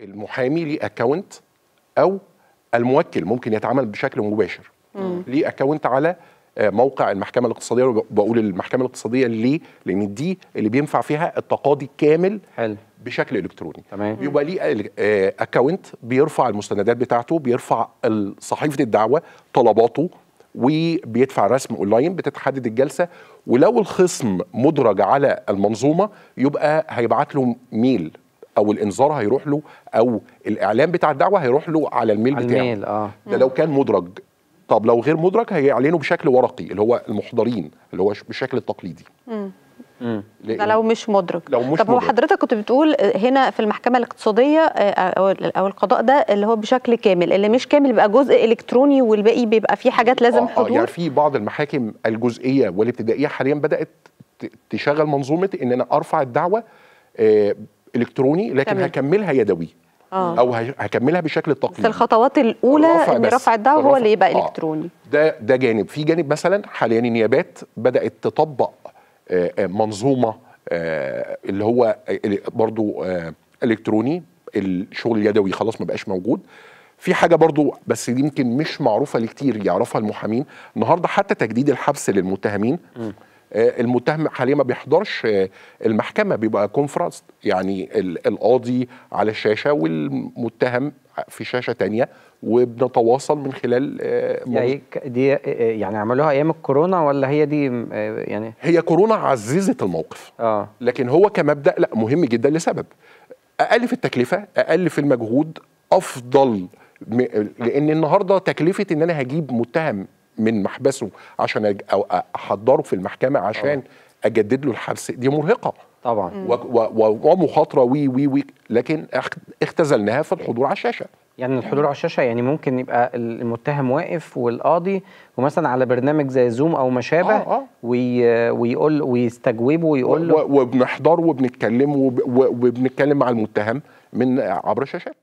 المحامي ليه اكونت او الموكل ممكن يتعامل بشكل مباشر مم. ليه اكونت على آه، موقع المحكمه الاقتصاديه وبقول المحكمه الاقتصاديه ليه؟ لان دي اللي بينفع فيها التقاضي كامل حلو بشكل الكتروني تمام يبقى ليه آه، آه، اكونت بيرفع المستندات بتاعته بيرفع صحيفه الدعوه طلباته وبيدفع رسم اونلاين بتتحدد الجلسه ولو الخصم مدرج على المنظومه يبقى هيبعت له ميل او الانذار هيروح له او الاعلان بتاع الدعوه هيروح له على الميل بتاعه الميل آه. ده لو كان مدرج طب لو غير مدرج هيعلنوا بشكل ورقي اللي هو المحضرين اللي هو بالشكل التقليدي ده لو مش مدرج لو مش طب هو حضرتك كنت بتقول آه، هنا في المحكمه الاقتصاديه آه، او او القضاء ده اللي هو بشكل كامل اللي مش كامل بيبقى جزء الكتروني والباقي بيبقى فيه حاجات لازم آه, آه، حضور يعني في بعض المحاكم الجزئيه والابتدائيه حاليا بدات تشغل منظومه ان انا ارفع الدعوه الكتروني لكن تمام. هكملها يدوي آه. او هكملها بشكل تقليدي بس الخطوات الاولى ان رفع الدعوه هو اللي يبقى آه. الكتروني آه. ده ده جانب في جانب مثلا حاليا النيابات بدات تطبق آه، آه، منظومه اللي هو برضو الكتروني الشغل اليدوي خلاص ما بقاش موجود في حاجة برضو بس دي يمكن مش معروفة لكتير يعرفها المحامين النهاردة حتى تجديد الحبس للمتهمين م. آه، المتهم حاليا ما بيحضرش آه، المحكمه بيبقى كونفرنس يعني القاضي على الشاشه والمتهم في شاشه تانية وبنتواصل من خلال آه، يعني دي يعني عملوها ايام الكورونا ولا هي دي يعني هي كورونا عززت الموقف اه لكن هو كمبدا لا مهم جدا لسبب اقل في التكلفه اقل في المجهود افضل لان النهارده تكلفه ان انا هجيب متهم من محبسه عشان احضره في المحكمه عشان آه. اجدد له الحبس دي مرهقه طبعا ومخاطره وي وي وي لكن اختزلناها في الحضور على الشاشه يعني الحضور على الشاشه يعني ممكن يبقى المتهم واقف والقاضي ومثلا على برنامج زي زوم او ما شابه آه آه. وي ويقول ويستجوبه ويقول له وبنحضره وبنتكلم وبنتكلم مع المتهم من عبر الشاشات